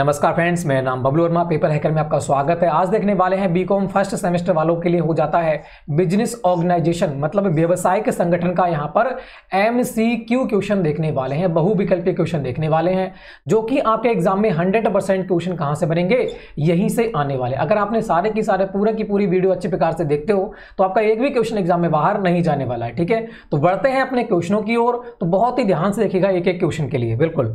नमस्कार फ्रेंड्स मेरा नाम बबलू वर्मा पेपर हैकर में आपका स्वागत है आज देखने वाले हैं बीकॉम फर्स्ट सेमेस्टर वालों के लिए हो जाता है बिजनेस ऑर्गेनाइजेशन मतलब व्यवसायिक संगठन का यहाँ पर एम क्वेश्चन देखने वाले हैं बहुविकल्पीय क्वेश्चन देखने वाले हैं जो कि आपके एग्जाम में हंड्रेड परसेंट क्वेश्चन कहाँ से बनेंगे यहीं से आने वाले अगर आपने सारे की सारे पूरे की पूरी वीडियो अच्छे प्रकार से देखते हो तो आपका एक भी क्वेश्चन एग्जाम में बाहर नहीं जाने वाला है ठीक है तो बढ़ते हैं अपने क्वेश्चनों की ओर तो बहुत ही ध्यान से देखेगा एक एक क्वेश्चन के लिए बिल्कुल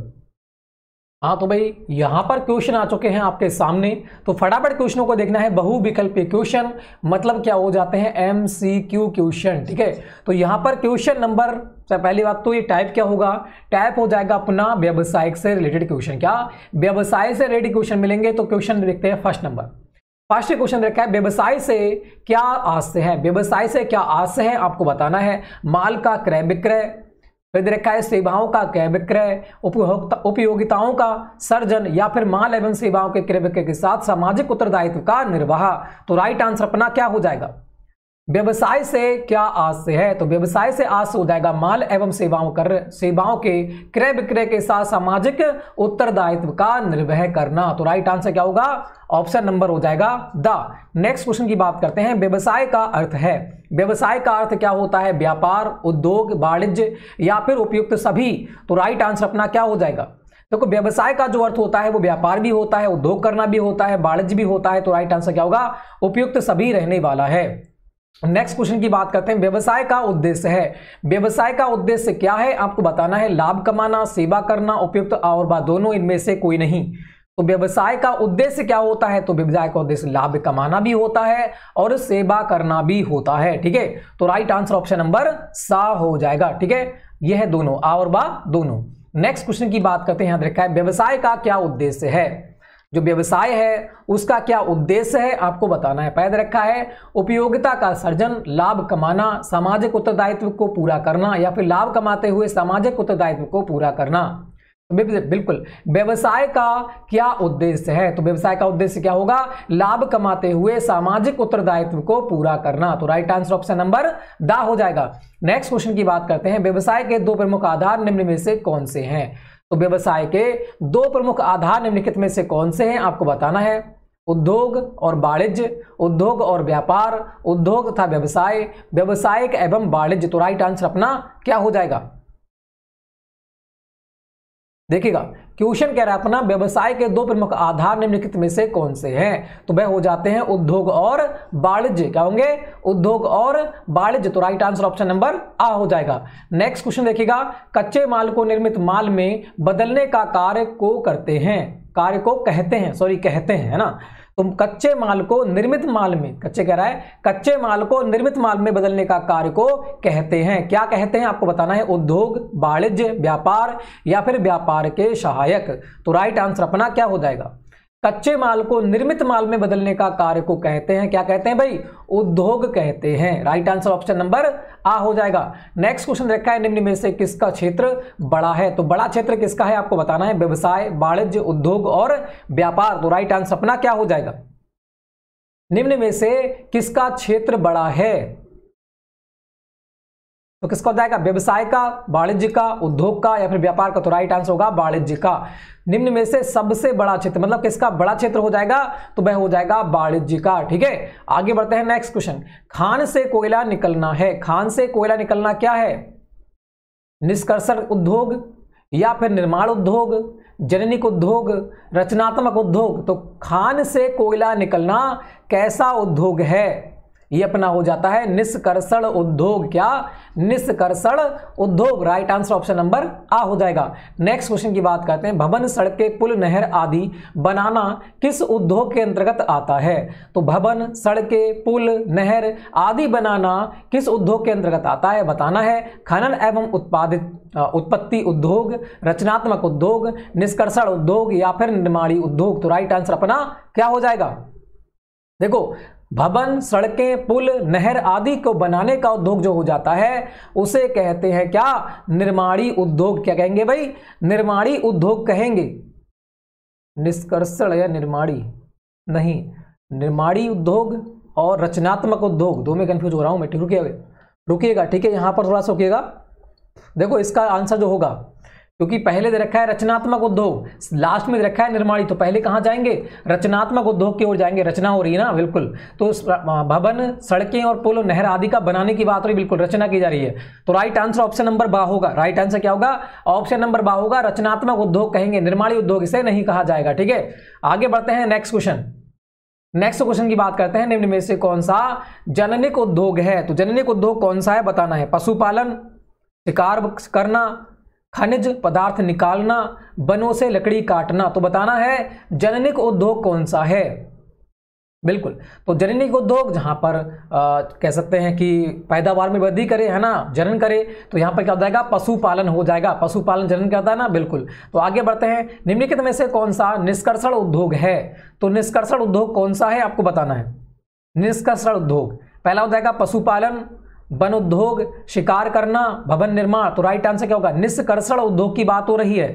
हाँ तो भाई यहाँ पर क्वेश्चन आ चुके हैं आपके सामने तो फटाफट क्वेश्चनों को देखना है बहुविकल्पी क्वेश्चन मतलब क्या हो जाते हैं एम सी क्यू क्वेश्चन ठीक है तो यहाँ पर क्वेश्चन नंबर पहली बात तो ये टाइप क्या होगा टाइप हो जाएगा अपना व्यवसायिक से रिलेटेड क्वेश्चन क्या व्यवसाय से रिलेटेड क्वेश्चन मिलेंगे तो क्वेश्चन देखते हैं फर्स्ट नंबर फर्स्ट क्वेश्चन देखा है व्यवसाय से क्या आशय है व्यवसाय से क्या आशय है आपको बताना है माल का क्रय विक्रय खरीद रखा है सेवाओं का क्रय विक्रय उपभोक्ता उपयोगिताओं का सर्जन या फिर माल एवं सेवाओं के क्रय विक्रय के साथ सामाजिक उत्तरदायित्व का निर्वाह तो राइट आंसर अपना क्या हो जाएगा व्यवसाय से क्या आज से है तो व्यवसाय से आज से हो जाएगा माल एवं सेवाओं कर सेवाओं के क्रय विक्रय के साथ सामाजिक उत्तरदायित्व का निर्वह करना तो राइट आंसर क्या होगा ऑप्शन नंबर हो जाएगा द नेक्स्ट क्वेश्चन की बात करते हैं व्यवसाय का अर्थ है व्यवसाय का अर्थ क्या होता है व्यापार उद्योग वाणिज्य या फिर उपयुक्त सभी तो राइट आंसर अपना क्या हो जाएगा देखो तो व्यवसाय का जो अर्थ होता है वो व्यापार भी होता है उद्योग करना भी होता है वाणिज्य भी होता है तो राइट आंसर क्या होगा उपयुक्त सभी रहने वाला है नेक्स्ट क्वेश्चन की बात करते हैं व्यवसाय का उद्देश्य है व्यवसाय का उद्देश्य क्या है आपको बताना है लाभ कमाना सेवा करना उपयुक्त और बा दोनों इनमें से कोई नहीं तो व्यवसाय का उद्देश्य क्या होता है तो व्यवसाय का उद्देश्य लाभ कमाना भी होता है और सेवा करना भी होता है ठीक है तो राइट आंसर ऑप्शन नंबर सा हो जाएगा ठीक है यह है दोनों आ और बा दोनों नेक्स्ट क्वेश्चन की बात करते हैं याद रखा है व्यवसाय का क्या उद्देश्य है जो व्यवसाय है उसका क्या उद्देश्य है आपको बताना है पैद रखा है उपयोगिता का सर्जन लाभ कमाना सामाजिक उत्तरदायित्व को पूरा करना या फिर लाभ कमाते हुए सामाजिक उत्तरदायित्व को पूरा करना बिल्कुल व्यवसाय का क्या उद्देश्य है तो व्यवसाय का उद्देश्य क्या होगा लाभ कमाते हुए सामाजिक उत्तरदायित्व को पूरा करना तो राइट आंसर ऑप्शन नंबर दा हो जाएगा नेक्स्ट क्वेश्चन की बात करते हैं व्यवसाय के दो प्रमुख आधार निम्न में से कौन से हैं तो व्यवसाय के दो प्रमुख आधार निम्नलिखित में से कौन से हैं आपको बताना है उद्योग और वाणिज्य उद्योग और व्यापार उद्योग तथा व्यवसाय व्यवसायिक एवं वाणिज्य तो राइट आंसर अपना क्या हो जाएगा देखिएगा क्वेश्चन कह रहा है अपना व्यवसाय के दो प्रमुख आधार निम्नलिखित में से कौन से हैं तो वह हो जाते हैं उद्योग और वाणिज्य क्या होंगे उद्योग और वाणिज्य तो राइट आंसर ऑप्शन नंबर आ हो जाएगा नेक्स्ट क्वेश्चन देखिएगा कच्चे माल को निर्मित माल में बदलने का कार्य को करते हैं कार्य को कहते हैं सॉरी कहते हैं है ना तो कच्चे माल को निर्मित माल में कच्चे कह रहा है कच्चे माल को निर्मित माल में बदलने का कार्य को कहते हैं क्या कहते हैं आपको बताना है उद्योग वाणिज्य व्यापार या फिर व्यापार के सहायक तो राइट आंसर अपना क्या हो जाएगा कच्चे माल को निर्मित माल में बदलने का कार्य को कहते हैं क्या कहते हैं भाई उद्योग कहते हैं राइट आंसर ऑप्शन नंबर आ हो जाएगा नेक्स्ट क्वेश्चन रखा है निम्न में से किसका क्षेत्र बड़ा है तो बड़ा क्षेत्र किसका है आपको बताना है व्यवसाय वाणिज्य उद्योग और व्यापार तो राइट आंसर अपना क्या हो जाएगा निम्न में से किसका क्षेत्र बड़ा है तो किसका हो जाएगा व्यवसाय का वाणिज्य का उद्योग का या फिर व्यापार का तो राइट आंसर होगा वाणिज्य का निम्न में से सबसे बड़ा क्षेत्र मतलब किसका बड़ा क्षेत्र हो जाएगा तो वह हो जाएगा वाणिज्य का ठीक है आगे बढ़ते हैं नेक्स्ट क्वेश्चन खान से कोयला निकलना है खान से कोयला निकलना क्या है निष्कर्षण उद्योग या फिर निर्माण उद्योग जननिक उद्योग रचनात्मक उद्योग तो खान से कोयला निकलना कैसा उद्योग है ये अपना हो जाता है निष्कर्षण उद्योग क्या निष्कर्षण उद्योग राइट आंसर ऑप्शन नंबर आ हो जाएगा नेक्स्ट क्वेश्चन की बात करते हैं भवन सड़कें पुल नहर आदि बनाना किस उद्योग के अंतर्गत आता है तो भवन सड़कें पुल नहर आदि बनाना किस उद्योग के अंतर्गत आता है बताना है खनन एवं उत्पादित उत्पत्ति उद्योग रचनात्मक उद्योग निष्कर्षण उद्योग या फिर निर्माणी उद्योग तो राइट आंसर अपना क्या हो जाएगा देखो भवन सड़कें पुल नहर आदि को बनाने का उद्योग जो हो जाता है उसे कहते हैं क्या निर्माणी उद्योग क्या कहेंगे भाई निर्माणी उद्योग कहेंगे निष्कर्षण या निर्माणी नहीं निर्माणी उद्योग और रचनात्मक उद्योग दो में कंफ्यूज हो रहा हूँ मैं ठीक रुकिएगा ठीक है यहां पर थोड़ा सा रुकिएगा देखो इसका आंसर जो होगा क्योंकि पहले दे रखा है रचनात्मक उद्योग लास्ट में दे रखा है निर्माणी तो पहले कहाँ जाएंगे रचनात्मक उद्योग की ओर जाएंगे रचना हो रही है ना बिल्कुल तो भवन सड़कें और पुल नहर आदि का बनाने की बात हो रही बिल्कुल रचना की जा रही है तो राइट आंसर ऑप्शन नंबर बा होगा राइट आंसर क्या होगा ऑप्शन नंबर बा होगा रचनात्मक उद्योग कहेंगे निर्माणी उद्योग इसे नहीं कहा जाएगा ठीक है आगे बढ़ते हैं नेक्स्ट क्वेश्चन नेक्स्ट क्वेश्चन की बात करते हैं निम्न में से कौन सा जननिक उद्योग है तो जननिक उद्योग कौन सा है बताना है पशुपालन शिकार करना खनिज पदार्थ निकालना बनों से लकड़ी काटना तो बताना है जननिक उद्योग कौन सा है बिल्कुल तो जननिक उद्योग जहाँ पर आ, कह सकते हैं कि पैदावार में वृद्धि करे है ना जनन करे तो यहाँ पर क्या हो जाएगा पशुपालन हो जाएगा पशुपालन जनन करता है ना बिल्कुल तो आगे बढ़ते हैं निम्नलिखित में से कौन सा निष्कर्षण उद्योग है तो निष्कर्षण उद्योग कौन सा है आपको बताना है निष्कर्षण उद्योग पहला हो जाएगा पशुपालन वन उद्योग शिकार करना भवन निर्माण तो राइट आंसर क्या होगा निष्कर्षण उद्योग की बात हो रही है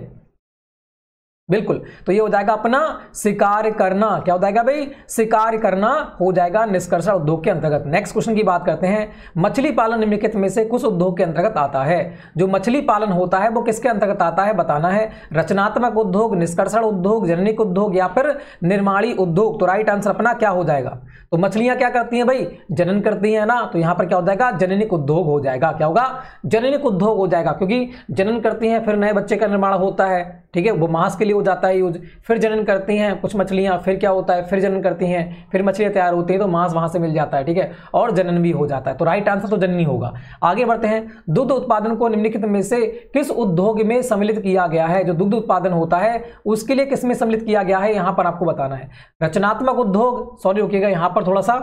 बिल्कुल तो ये हो जाएगा अपना शिकार करना क्या हो जाएगा भाई शिकार करना हो जाएगा निष्कर्षण उद्योग के अंतर्गत नेक्स्ट क्वेश्चन की बात करते हैं मछली पालन निम्नलिखित में से कुछ उद्योग के अंतर्गत आता है जो मछली पालन होता है वो किसके अंतर्गत आता है बताना है रचनात्मक उद्योग निष्कर्षण उद्योग जननिक उद्योग या फिर निर्माणी उद्योग तो राइट आंसर अपना क्या हो जाएगा तो मछलियां क्या करती हैं भाई जनन करती हैं ना तो यहां पर क्या हो जाएगा जननिक उद्योग हो जाएगा क्या होगा जननिक उद्योग हो जाएगा क्योंकि जनन करती हैं फिर नए बच्चे का निर्माण होता है ठीक है वो मांस के लिए हो जाता है यूज फिर जनन करती हैं कुछ मछलियाँ फिर क्या होता है फिर जनन करती हैं फिर मछलियाँ तैयार होती हैं तो मांस वहाँ से मिल जाता है ठीक है और जनन भी हो जाता है तो राइट आंसर तो जनन ही होगा आगे बढ़ते हैं दुग्ध उत्पादन को निम्नलिखित में से किस उद्योग में सम्मिलित किया गया है जो दुग्ध उत्पादन होता है उसके लिए किस में सम्मिलित किया गया है यहाँ पर आपको बताना है रचनात्मक उद्योग सॉरी ओकेगा यहाँ पर थोड़ा सा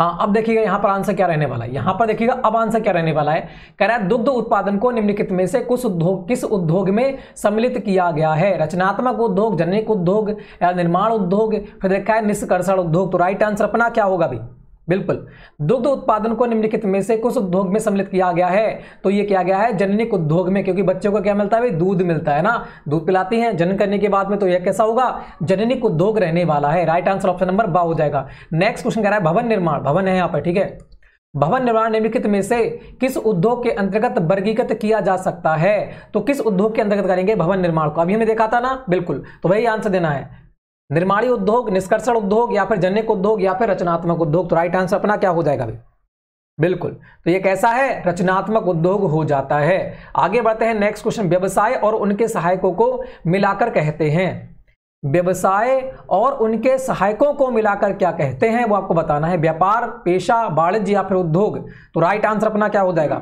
हाँ अब देखिएगा यहाँ पर आंसर क्या रहने वाला है यहाँ पर देखिएगा अब आंसर क्या रहने वाला है कह रहा है दुग्ध उत्पादन को निम्नलिखित में से कुछ उद्योग किस उद्योग में सम्मिलित किया गया है रचनात्मक उद्योग जनिक उद्योग या निर्माण उद्योग फिर देखा है निष्कर्षण उद्योग तो राइट आंसर अपना क्या होगा भाई बिल्कुल दुग्ध उत्पादन को निम्नलिखित में से कुछ उद्योग में सम्मिलित किया गया है तो ये किया गया है जननिक उद्योग में क्योंकि बच्चों को क्या मिलता है भाई दूध मिलता है ना दूध पिलाती हैं जनन करने के बाद में तो यह कैसा होगा जननिक उद्योग रहने वाला है राइट आंसर ऑप्शन नंबर बा हो जाएगा नेक्स्ट क्वेश्चन कह रहा है भवन निर्माण भवन है यहाँ पर ठीक है भवन निर्माण निम्नलिखित में से किस उद्योग के अंतर्गत वर्गीकृत किया जा सकता है तो किस उद्योग के अंतर्गत करेंगे भवन निर्माण को अभी हमने देखा था ना बिल्कुल तो वही आंसर देना है निर्माणी उद्योग निष्कर्षण उद्योग या फिर जनिक उद्योग या फिर रचनात्मक उद्योग तो राइट आंसर अपना क्या हो जाएगा भाई बिल्कुल तो ये कैसा है रचनात्मक उद्योग हो जाता है आगे बढ़ते हैं नेक्स्ट क्वेश्चन व्यवसाय और उनके सहायकों को मिलाकर कहते हैं व्यवसाय और उनके सहायकों को मिलाकर क्या कहते हैं वो आपको बताना है व्यापार पेशा वाणिज्य या फिर उद्योग तो राइट आंसर अपना क्या हो जाएगा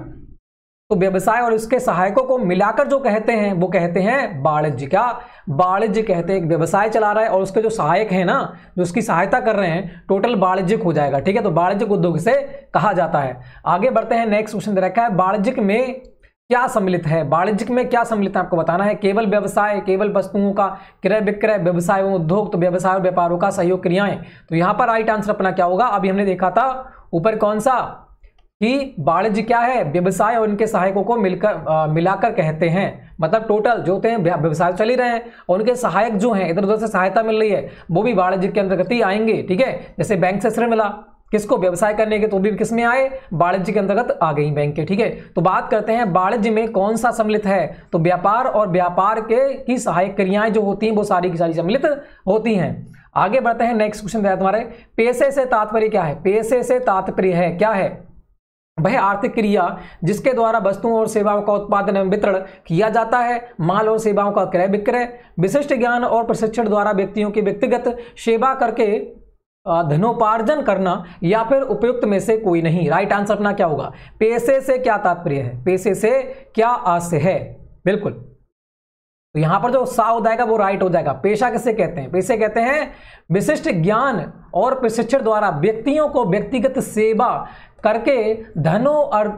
तो व्यवसाय और उसके सहायकों को मिलाकर जो कहते हैं वो कहते हैं वाणिज्य क्या वाणिज्य कहते हैं एक व्यवसाय चला रहा है और उसके जो सहायक है ना जो उसकी सहायता कर रहे हैं टोटल वाणिज्यिक हो जाएगा ठीक है तो वाणिज्यिक उद्योग से कहा जाता है आगे बढ़ते हैं नेक्स्ट क्वेश्चन रखा है वाणिज्यिक में क्या सम्मिलित है वाणिज्यिक में क्या सम्मिलित है आपको बताना है केवल व्यवसाय केवल वस्तुओं का क्रय विक्रय व्यवसाय एवं उद्योग तो व्यवसाय और व्यापारों का सहयोग क्रियाएं तो यहां पर राइट आंसर अपना क्या होगा अभी हमने देखा था ऊपर कौन सा कि वाणिज्य क्या है व्यवसाय और इनके सहायकों को मिलकर मिलाकर कहते हैं मतलब टोटल जो होते हैं व्यवसाय चल ही रहे हैं और उनके सहायक जो हैं इधर उधर से सहायता मिल रही है वो भी वाणिज्य के अंतर्गत ही आएंगे ठीक है जैसे बैंक से ऋण मिला किसको व्यवसाय करने के तो भी किस में आए वाणिज्य के अंतर्गत आ गई बैंक के ठीक है तो बात करते हैं वाणिज्य में कौन सा सम्मिलित है तो व्यापार और व्यापार के की सहायक क्रियाएं जो होती हैं वो सारी की सारी सम्मिलित होती हैं आगे बढ़ते हैं नेक्स्ट क्वेश्चन तुम्हारे पेशे से तात्पर्य क्या है पेशे से तात्पर्य है क्या है वह आर्थिक क्रिया जिसके द्वारा वस्तुओं और सेवाओं का उत्पादन एवं वितरण किया जाता है माल और सेवाओं का क्रय विक्रय विशिष्ट ज्ञान और प्रशिक्षण द्वारा व्यक्तियों की व्यक्तिगत सेवा करके धनोपार्जन करना या फिर उपयुक्त में से कोई नहीं राइट आंसर अपना क्या होगा पैसे से क्या तात्पर्य है पैसे से क्या आशय है बिल्कुल तो यहां पर जो सा हो जाएगा वो राइट हो जाएगा पेशा किसे कहते हैं पेशे कहते हैं विशिष्ट ज्ञान और प्रशिक्षण द्वारा व्यक्तियों को व्यक्तिगत सेवा करके धनो और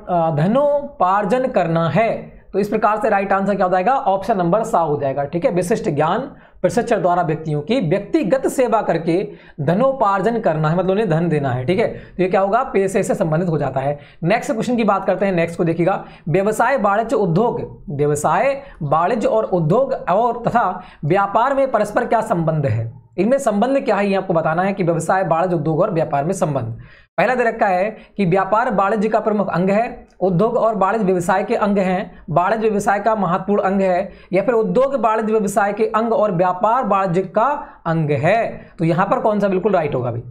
धनोपार्जन करना है तो इस प्रकार से राइट आंसर क्या हो जाएगा ऑप्शन नंबर सा हो जाएगा ठीक है विशिष्ट ज्ञान प्रशिक्षण द्वारा व्यक्तियों की व्यक्तिगत सेवा करके धनोपार्जन करना है मतलब उन्हें धन देना है ठीक है तो ये क्या होगा पैसे से संबंधित हो जाता है नेक्स्ट क्वेश्चन की बात करते हैं नेक्स्ट को देखिएगा व्यवसाय वाणिज्य उद्योग व्यवसाय वाणिज्य और उद्योग और तथा व्यापार में परस्पर क्या संबंध है इनमें संबंध क्या है ये आपको बताना है कि व्यवसाय वाणिज्य उद्योग और व्यापार में संबंध पहला दे रखा है कि व्यापार वाणिज्य का प्रमुख अंग है उद्योग और वाणिज्य व्यवसाय के अंग हैं वाणिज्य व्यवसाय का महत्वपूर्ण अंग है या फिर उद्योग वाणिज्य व्यवसाय के अंग और व्यापार वाणिज्य का अंग है तो यहां पर कौन सा बिल्कुल राइट होगा भाई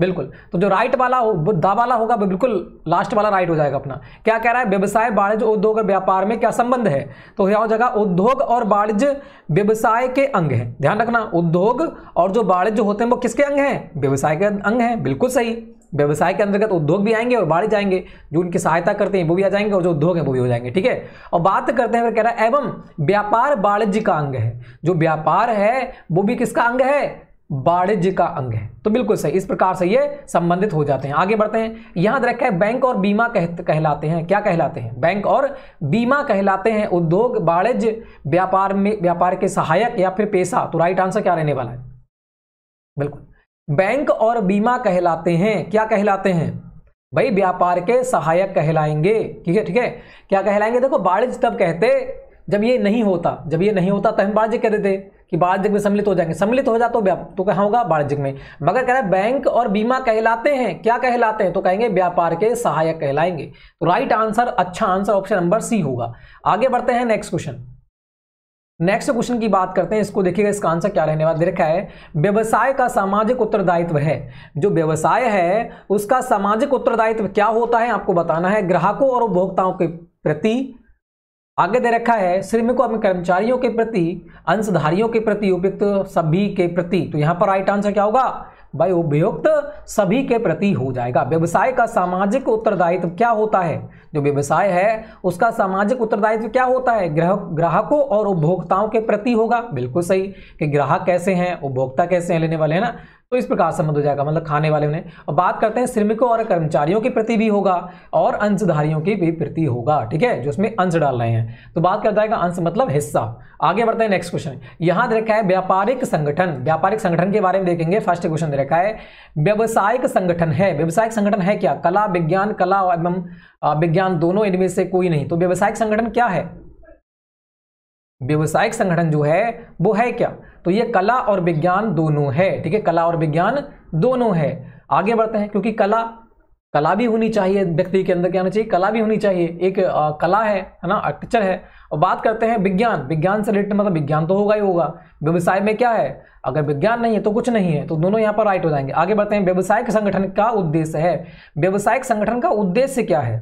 बिल्कुल तो जो राइट वाला हो दा वाला होगा बिल्कुल लास्ट वाला राइट हो जाएगा अपना क्या कह रहा है व्यवसाय वाणिज्य उद्योग और व्यापार में क्या संबंध है तो यह हो जाएगा उद्योग और वाणिज्य व्यवसाय के अंग हैं ध्यान रखना उद्योग और जो वाणिज्य होते हैं वो किसके अंग हैं व्यवसाय के अंग हैं बिल्कुल सही व्यवसाय के अंतर्गत उद्योग भी आएंगे और बाड़िज आएंगे जो उनकी सहायता करते हैं वो भी आ जाएंगे और जो उद्योग है वो भी हो जाएंगे ठीक है और बात करते हैं फिर कह रहा है एवं व्यापार वाणिज्य का अंग है जो व्यापार है वो भी किसका अंग है वाणिज्य का अंग है तो बिल्कुल सही इस प्रकार से ये संबंधित हो जाते हैं आगे बढ़ते हैं यहां रखा है बैंक और बीमा कह, कहलाते हैं क्या कहलाते हैं बैंक और बीमा कहलाते हैं उद्योग वाणिज्य व्यापार में व्यापार के सहायक या फिर पेशा तो राइट आंसर क्या रहने वाला है बिल्कुल बैंक और बीमा कहलाते हैं क्या कहलाते हैं भाई व्यापार के सहायक कहलाएंगे ठीक है ठीक है क्या कहलाएंगे देखो वाणिज्य तब कहते जब ये नहीं होता जब ये नहीं होता तो हम वाणिज्य कह देते कि वाणिज्य में सम्मिलित हो जाएंगे सम्मिलित हो जाए तो तो होगा वाणिज्य में मगर कह रहा है बैंक और बीमा कहलाते हैं क्या कहलाते हैं तो कहेंगे व्यापार के सहायक कहलाएंगे तो राइट आंसर अच्छा आंसर ऑप्शन नंबर सी होगा आगे बढ़ते हैं नेक्स्ट क्वेश्चन नेक्स्ट क्वेश्चन की बात करते हैं इसको देखिएगा इसका आंसर क्या रहने वाला देखा है व्यवसाय का सामाजिक उत्तरदायित्व है जो व्यवसाय है उसका सामाजिक उत्तरदायित्व क्या होता है आपको बताना है ग्राहकों और उपभोक्ताओं के प्रति आगे दे रखा है श्रमिकों अपने कर्मचारियों के प्रति अंशधारियों के प्रति उपयुक्त सभी के प्रति तो यहां पर राइट आंसर क्या होगा भाई उपयुक्त सभी के प्रति हो जाएगा व्यवसाय का सामाजिक उत्तरदायित्व क्या होता है जो व्यवसाय है उसका सामाजिक उत्तरदायित्व क्या होता है ग्राहक ग्राहकों और उपभोक्ताओं के प्रति होगा बिल्कुल सही कि ग्राहक कैसे हैं उपभोक्ता कैसे हैं लेने वाले हैं ना तो इस प्रकार संबंध हो जाएगा मतलब खाने वाले उन्हें और बात करते हैं श्रमिकों और कर्मचारियों के प्रति भी होगा और अंशधारियों के भी प्रति होगा ठीक है जो उसमें अंश डाल रहे हैं तो बात करता है अंश मतलब हिस्सा आगे बढ़ते हैं नेक्स्ट क्वेश्चन यहां दे रखा है व्यापारिक संगठन व्यापारिक संगठन के बारे में देखेंगे फर्स्ट क्वेश्चन दे रखा है व्यवसायिक संगठन है व्यवसायिक संगठन है क्या कला विज्ञान कला एवं विज्ञान दोनों इनमें से कोई नहीं तो व्यवसायिक संगठन क्या है व्यवसायिक संगठन जो है वो है क्या तो ये कला और विज्ञान दोनों है ठीक है कला और विज्ञान दोनों है आगे बढ़ते हैं क्योंकि कला कला भी होनी चाहिए व्यक्ति के अंदर क्या होना चाहिए कला भी होनी चाहिए एक आ, कला है है ना आर्किटेक्चर है और बात करते हैं विज्ञान विज्ञान से रिलेटेड मतलब विज्ञान तो होगा ही होगा व्यवसाय में क्या है अगर विज्ञान नहीं है तो कुछ नहीं है तो दोनों यहाँ पर राइट हो जाएंगे आगे बढ़ते हैं व्यवसायिक संगठन का उद्देश्य है व्यवसायिक संगठन का उद्देश्य क्या है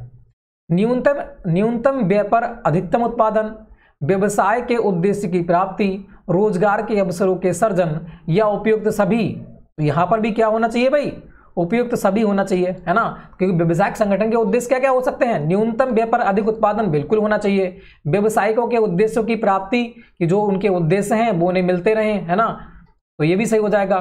न्यूनतम न्यूनतम व्यापार अधिकतम उत्पादन व्यवसाय के उद्देश्य की प्राप्ति रोजगार के अवसरों के सर्जन या उपयुक्त सभी तो यहाँ पर भी क्या होना चाहिए भाई उपयुक्त सभी होना चाहिए है ना क्योंकि व्यवसायिक संगठन के उद्देश्य क्या क्या हो सकते हैं न्यूनतम व्यापार अधिक उत्पादन बिल्कुल होना चाहिए व्यवसायिकों के उद्देश्यों की प्राप्ति कि जो उनके उद्देश्य हैं वो उन्हें मिलते रहें है ना तो ये भी सही हो जाएगा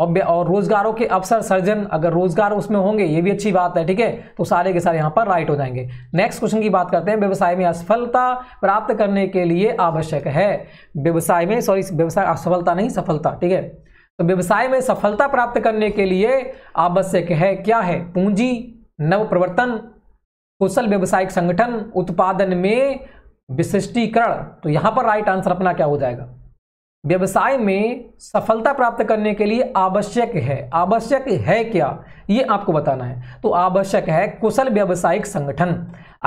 और और रोजगारों के अवसर सर्जन अगर रोजगार उसमें होंगे ये भी अच्छी बात है ठीक है तो सारे के सारे यहाँ पर राइट हो जाएंगे नेक्स्ट क्वेश्चन की बात करते हैं व्यवसाय में असफलता प्राप्त करने के लिए आवश्यक है व्यवसाय में सॉरी व्यवसाय असफलता नहीं सफलता ठीक है तो व्यवसाय में सफलता प्राप्त करने के लिए आवश्यक है क्या है पूंजी नव प्रवर्तन कुशल व्यवसायिक संगठन उत्पादन में विशिष्टीकरण तो यहाँ पर राइट आंसर अपना क्या हो जाएगा व्यवसाय में सफलता प्राप्त करने के लिए आवश्यक है आवश्यक है क्या ये आपको बताना है तो आवश्यक है कुशल व्यावसायिक संगठन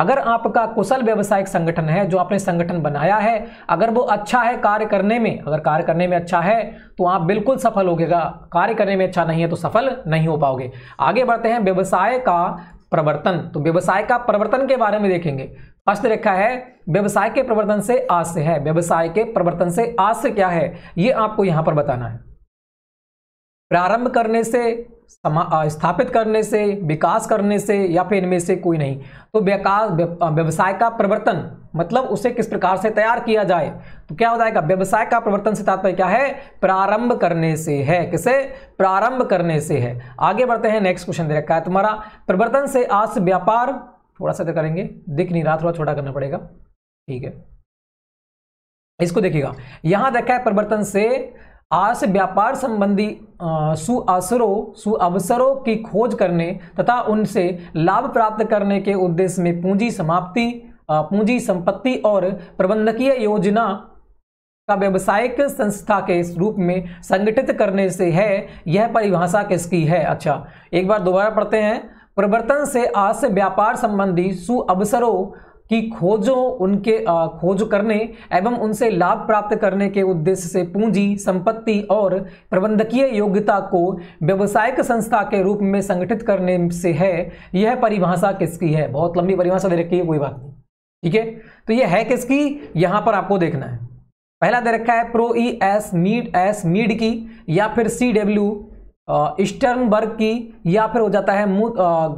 अगर आपका कुशल व्यावसायिक संगठन है जो आपने संगठन बनाया है अगर वो अच्छा है कार्य करने में अगर कार्य करने में अच्छा है तो आप बिल्कुल सफल होगेगा कार्य करने में अच्छा नहीं है तो सफल नहीं हो पाओगे आगे बढ़ते हैं व्यवसाय का प्रवर्तन तो व्यवसाय का प्रवर्तन के बारे में देखेंगे प्रश्न रेखा है व्यवसाय के प्रवर्तन से आज है व्यवसाय के प्रवर्तन से आज क्या है यह आपको यहां पर बताना है प्रारंभ करने से स्थापित करने से विकास करने से या फिर इनमें से कोई नहीं तो विकास व्यवसाय का प्रवर्तन मतलब उसे किस प्रकार से तैयार किया जाए तो क्या हो जाएगा व्यवसाय का प्रवर्तन से तात्पर्य क्या है प्रारंभ करने से है किसे प्रारंभ करने से है आगे बढ़ते हैं नेक्स्ट क्वेश्चन दे रखा है तुम्हारा प्रवर्तन से आज व्यापार थोड़ा सा करेंगे दिख नहीं रहा थोड़ा छोटा करना पड़ेगा ठीक है इसको देखिएगा यहां देखा है प्रवर्तन से आस व्यापार संबंधी सुअसरों सुअवसरों की खोज करने तथा उनसे लाभ प्राप्त करने के उद्देश्य में पूंजी समाप्ति पूंजी संपत्ति और प्रबंधकीय योजना का व्यवसायिक संस्था के रूप में संगठित करने से है यह परिभाषा किसकी है अच्छा एक बार दोबारा पढ़ते हैं प्रवर्तन से आज से व्यापार संबंधी सुअवसरों की खोजों उनके खोज करने एवं उनसे लाभ प्राप्त करने के उद्देश्य से पूंजी संपत्ति और प्रबंधकीय योग्यता को व्यवसायिक संस्था के रूप में संगठित करने से है यह परिभाषा किसकी है बहुत लंबी परिभाषा दे रखी है कोई बात नहीं ठीक है तो ये है किसकी यहां पर आपको देखना है पहला दे रखा है prof E S Mead S Mead की या फिर सी डब्ल्यू ईस्टर्नबर्ग की या फिर हो जाता है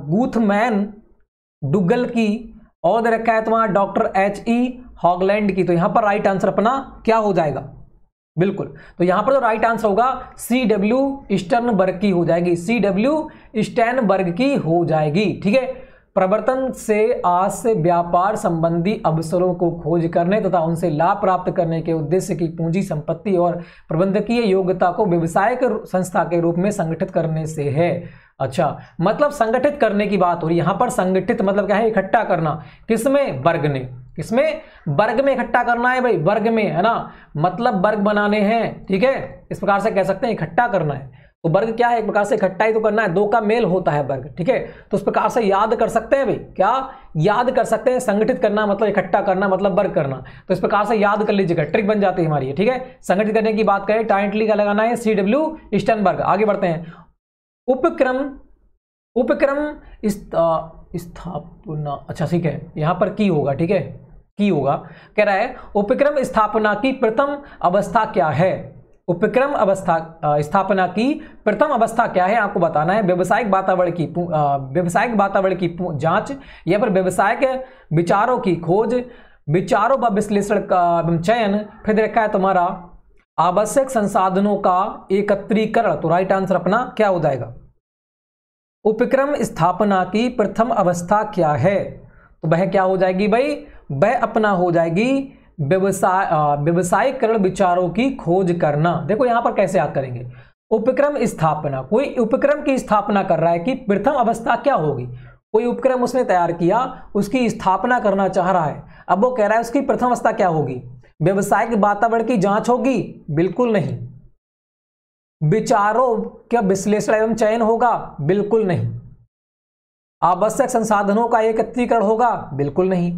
गूथमैन डुगल की और दे रखा है तुम्हारा तो डॉक्टर एच ई हॉगलैंड की तो यहां पर राइट आंसर अपना क्या हो जाएगा बिल्कुल तो यहां पर जो तो राइट आंसर होगा सी डब्ल्यू स्टर्नबर्ग की हो जाएगी सी डब्ल्यू स्टैनबर्ग की हो जाएगी ठीक है प्रवर्तन से आज से व्यापार संबंधी अवसरों को खोज करने तथा उनसे लाभ प्राप्त करने के उद्देश्य की पूंजी संपत्ति और प्रबंधकीय योग्यता को व्यवसाय के संस्था के रूप में संगठित करने से है अच्छा मतलब संगठित करने की बात हो रही है यहाँ पर संगठित मतलब क्या है इकट्ठा करना किसमें वर्ग ने किसमें वर्ग में इकट्ठा करना है भाई वर्ग में है ना मतलब वर्ग बनाने हैं ठीक है इस प्रकार से कह सकते हैं इकट्ठा करना है तो वर्ग क्या है एक प्रकार से इकट्ठा ही तो करना है दो का मेल होता है वर्ग ठीक है तो उस प्रकार से याद कर सकते हैं भाई क्या याद कर सकते हैं संगठित करना मतलब इकट्ठा करना मतलब वर्ग करना तो इस प्रकार से याद कर लीजिएगा ट्रिक बन जाती है हमारी ठीक है संगठित करने की बात करें टाइटली का लगाना है सी डब्ल्यू ईस्टर्न वर्ग आगे बढ़ते हैं उपक्रम उपक्रम स्थापना अच्छा ठीक है यहां पर की होगा ठीक है की होगा कह रहा है उपक्रम स्थापना की प्रथम अवस्था क्या है उपक्रम अवस्था स्थापना की प्रथम अवस्था क्या है आपको बताना है व्यवसायिक वातावरण की व्यवसायिक वातावरण की जांच या फिर व्यवसायिक विचारों की खोज विचारों व विश्लेषण का चयन फिर रखा है तुम्हारा आवश्यक संसाधनों का एकत्रीकरण तो राइट आंसर अपना क्या हो जाएगा उपक्रम स्थापना की प्रथम अवस्था क्या है तो वह क्या हो जाएगी भाई वह अपना हो जाएगी व्यवसाय व्यवसायीकरण विचारों की खोज करना देखो यहां पर कैसे याद करेंगे उपक्रम स्थापना कोई उपक्रम की स्थापना कर रहा है कि प्रथम अवस्था क्या होगी कोई उपक्रम उसने तैयार किया उसकी स्थापना करना चाह रहा है अब वो कह रहा है उसकी प्रथम अवस्था क्या होगी व्यवसायिक वातावरण की जांच होगी बिल्कुल नहीं विचारों का विश्लेषण एवं चयन होगा बिल्कुल नहीं आवश्यक संसाधनों का एकत्रीकरण होगा बिल्कुल नहीं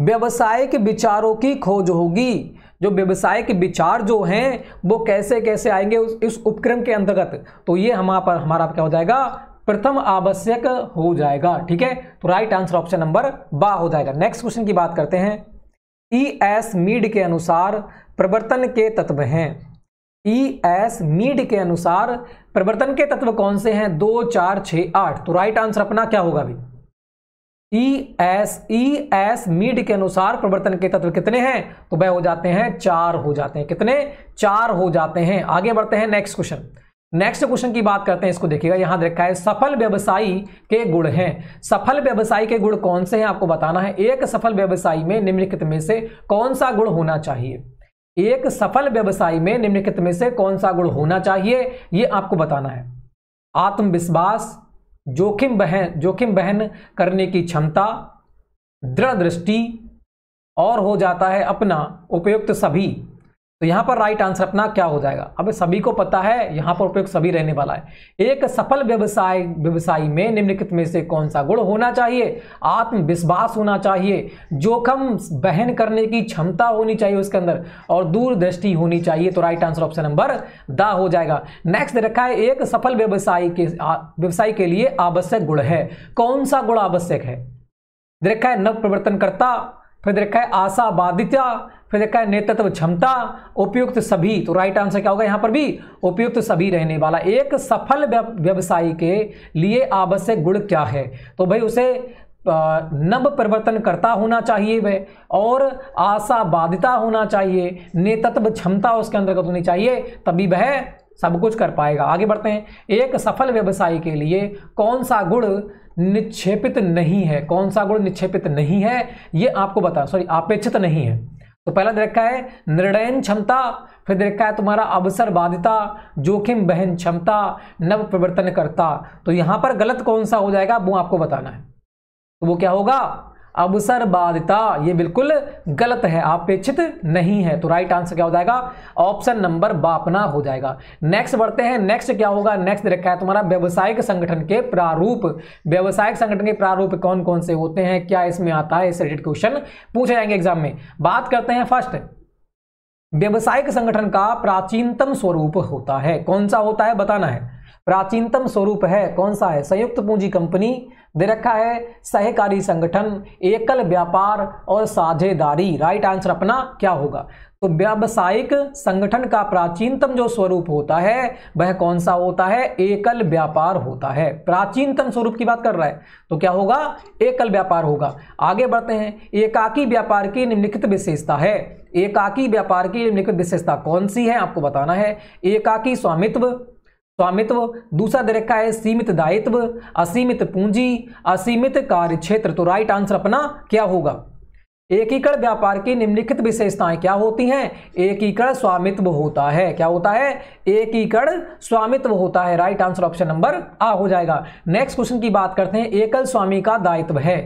व्यवसायिक विचारों की खोज होगी जो व्यवसायिक विचार जो हैं वो कैसे कैसे आएंगे उस इस उपक्रम के अंतर्गत तो ये हमारा पर हमारा क्या हो जाएगा प्रथम आवश्यक हो जाएगा ठीक है तो राइट आंसर ऑप्शन नंबर बा हो जाएगा नेक्स्ट क्वेश्चन की बात करते हैं ई एस मीड के अनुसार प्रवर्तन के तत्व हैं ई एस मीड के अनुसार प्रवर्तन के तत्व कौन से हैं दो चार छ आठ तो राइट आंसर अपना क्या होगा अभी E S E S Mead के अनुसार प्रवर्तन के तत्व कितने हैं तो वह हो जाते हैं चार हो जाते हैं कितने चार हो जाते हैं आगे बढ़ते हैं नेक्स्ट क्वेश्चन नेक्स्ट क्वेश्चन की बात करते हैं इसको देखिएगा यहां देखा है सफल व्यवसायी के गुण हैं सफल व्यवसायी के गुण कौन से हैं आपको बताना है एक सफल व्यवसायी में निम्नलिखित में से कौन सा गुण होना चाहिए एक सफल व्यवसायी में निम्नलिखित में से कौन सा गुण होना चाहिए यह आपको बताना है आत्मविश्वास जोखिम बहन जोखिम बहन करने की क्षमता दृढ़ दृष्टि और हो जाता है अपना उपयुक्त सभी तो यहां पर राइट आंसर अपना क्या हो जाएगा अब सभी को पता है यहां पर उपयोग सभी रहने वाला है एक सफल व्यवसाय व्यवसायी में निम्नलिखित में से कौन सा गुण होना चाहिए आत्मविश्वास होना चाहिए जोखम बहन करने की क्षमता होनी चाहिए उसके अंदर और दूरदृष्टि होनी चाहिए तो राइट आंसर ऑप्शन नंबर द हो जाएगा नेक्स्ट रखा है एक सफल व्यवसायी के व्यवसायी के लिए आवश्यक गुण है कौन सा गुण आवश्यक है रखा है नव प्रवर्तनकर्ता फिर रखा है आशावादिता फिर देखा है नेतृत्व क्षमता उपयुक्त सभी तो राइट आंसर क्या होगा यहाँ पर भी उपयुक्त सभी रहने वाला एक सफल व्यवसायी के लिए आवश्यक गुण क्या है तो भाई उसे नव परिवर्तनकर्ता होना चाहिए वह और बाधिता होना चाहिए नेतृत्व क्षमता उसके अंतर्गत होनी चाहिए तभी वह सब कुछ कर पाएगा आगे बढ़ते हैं एक सफल व्यवसायी के लिए कौन सा गुण निक्षेपित नहीं है कौन सा गुण निक्षेपित नहीं है ये आपको बता सॉरी अपेक्षित नहीं है तो पहला दे रखा है निर्णयन क्षमता फिर दे रखा है तुम्हारा अवसर बाधिता जोखिम बहन क्षमता नव प्रवर्तन करता तो यहां पर गलत कौन सा हो जाएगा वो आपको बताना है तो वो क्या होगा अवसर बाधिता ये बिल्कुल गलत है अपेक्षित नहीं है तो राइट आंसर क्या हो जाएगा ऑप्शन नंबर बापना हो जाएगा नेक्स्ट बढ़ते हैं नेक्स्ट क्या होगा नेक्स्ट रखा है तुम्हारा व्यावसायिक संगठन के प्रारूप व्यावसायिक संगठन के प्रारूप कौन कौन से होते हैं क्या इसमें आता है इस रिलेटेड क्वेश्चन पूछे जाएंगे एग्जाम में बात करते हैं फर्स्ट व्यावसायिक संगठन का प्राचीनतम स्वरूप होता है कौन सा होता है बताना है प्राचीनतम स्वरूप है कौन सा है संयुक्त पूंजी कंपनी दे रखा है सहकारी संगठन एकल व्यापार और साझेदारी राइट आंसर अपना क्या होगा तो व्यावसायिक संगठन का प्राचीनतम जो स्वरूप होता है वह कौन सा होता है एकल व्यापार होता है प्राचीनतम स्वरूप की बात कर रहा है तो क्या होगा एकल व्यापार होगा आगे बढ़ते हैं एकाकी व्यापार की निम्नलिखित विशेषता है एकाकी व्यापार की निम्नलिखित विशेषता कौन सी है आपको बताना है एकाकी स्वामित्व स्वामित्व दूसरा दे रखा है सीमित दायित्व असीमित पूंजी असीमित कार्य क्षेत्र तो राइट आंसर अपना क्या होगा एकीकरण व्यापार की निम्नलिखित विशेषताएं क्या होती हैं एकीकरण स्वामित्व होता है क्या होता है एकीकरण स्वामित्व होता है राइट आंसर ऑप्शन नंबर आ हो जाएगा नेक्स्ट क्वेश्चन की बात करते हैं एकल स्वामी का दायित्व है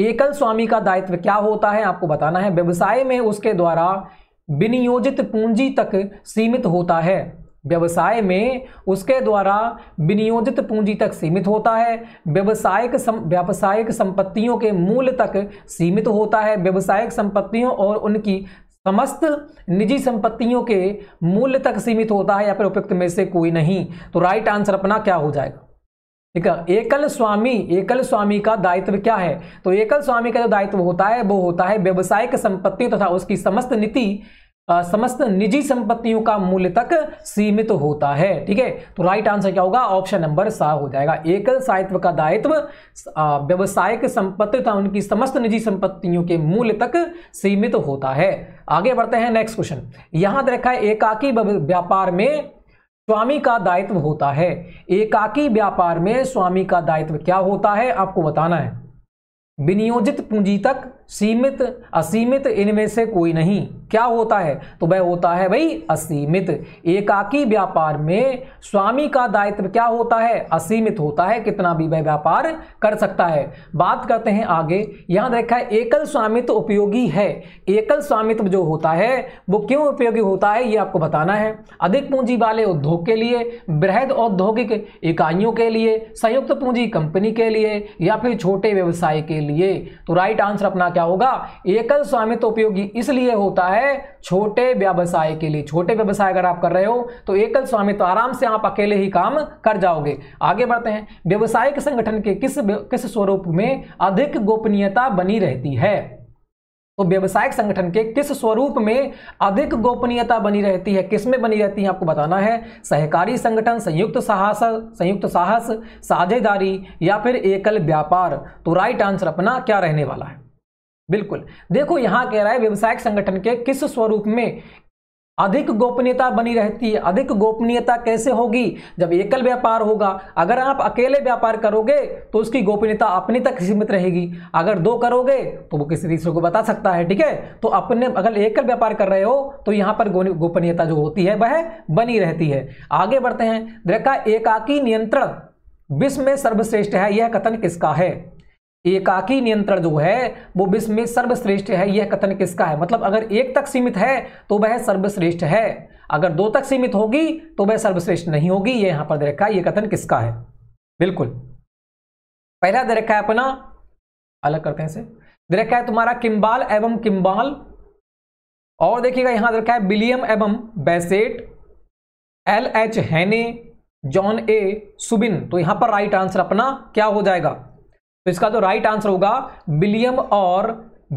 एकल स्वामी का दायित्व क्या होता है आपको बताना है व्यवसाय में उसके द्वारा विनियोजित पूंजी तक सीमित होता है व्यवसाय में उसके द्वारा विनियोजित पूंजी तक सीमित होता है व्यवसायिक सम, व्यावसायिक संपत्तियों के मूल तक सीमित होता है व्यवसायिक संपत्तियों और उनकी समस्त निजी संपत्तियों के मूल्य तक सीमित होता है या फिर उपयुक्त में से कोई नहीं तो राइट आंसर अपना क्या हो जाएगा ठीक है एकल स्वामी एकल स्वामी का दायित्व क्या है तो एकल स्वामी का जो दायित्व होता है वो होता है व्यवसायिक संपत्ति तथा तो उसकी समस्त नीति समस्त निजी संपत्तियों का मूल्य तक सीमित होता है ठीक है तो राइट आंसर क्या होगा ऑप्शन नंबर सा हो जाएगा एकल साहित्व का दायित्व व्यवसायिक संपत्ति था उनकी समस्त निजी संपत्तियों के मूल्य तक सीमित होता है आगे बढ़ते हैं नेक्स्ट क्वेश्चन यहां देखा है एकाकी व्यापार में स्वामी का दायित्व होता है एकाकी व्यापार में स्वामी का दायित्व क्या होता है आपको बताना है विनियोजित पूंजी तक सीमित असीमित इनमें से कोई नहीं क्या होता है तो वह होता है भाई असीमित एकाकी व्यापार में स्वामी का दायित्व क्या होता है असीमित होता है कितना भी वह व्यापार कर सकता है बात करते हैं आगे यहां देखा है एकल स्वामित्व उपयोगी है एकल स्वामित्व जो होता है वो क्यों उपयोगी होता है ये आपको बताना है अधिक पूंजी वाले उद्योग के लिए बृहद औद्योगिक इकाइयों के लिए संयुक्त पूंजी कंपनी के लिए या फिर छोटे व्यवसाय के लिए तो राइट आंसर अपना क्या होगा एकल स्वामित्व तो उपयोगी इसलिए होता है छोटे व्यवसाय के लिए छोटे व्यवसाय अगर आप कर रहे हो तो एकल स्वामित्व आराम से आप अकेले ही काम कर जाओगे आगे बढ़ते हैं व्यवसायिक संगठन के किस किस स्वरूप में अधिक गोपनीयता बनी रहती है तो व्यवसायिक संगठन के किस स्वरूप में अधिक गोपनीयता बनी रहती है किस में बनी रहती है आपको बताना है सहकारी संगठन संयुक्त साहस संयुक्त साहस साझेदारी या फिर एकल व्यापार तो राइट आंसर अपना क्या रहने वाला है बिल्कुल देखो यहां कह रहा है व्यवसायिक संगठन के किस स्वरूप में अधिक गोपनीयता बनी रहती है अधिक गोपनीयता कैसे होगी जब एकल व्यापार होगा अगर आप अकेले व्यापार करोगे तो उसकी गोपनीयता अपने तक सीमित रहेगी अगर दो करोगे तो वो किसी तीसरे को बता सकता है ठीक है तो अपने अगर एकल व्यापार कर रहे हो तो यहां पर गोपनीयता जो होती है वह बनी रहती है आगे बढ़ते हैं देखा एकाकी नियंत्रण विश्व में सर्वश्रेष्ठ है यह कथन किसका है एकाकी नियंत्रण जो है वो विश्व में सर्वश्रेष्ठ है यह कथन किसका है मतलब अगर एक तक सीमित है तो वह सर्वश्रेष्ठ है अगर दो तक सीमित होगी तो वह सर्वश्रेष्ठ नहीं होगी यह यहां पर दे रखा है यह कथन किसका है बिल्कुल पहला दे रखा है अपना अलग करते हैं दे रखा है तुम्हारा किम्बाल एवं किम्बाल और देखिएगा यहां देखा है विलियम एवं Basset L H Haney John A सुबिन तो यहां पर राइट आंसर अपना क्या हो जाएगा तो इसका जो राइट आंसर होगा बिलियम और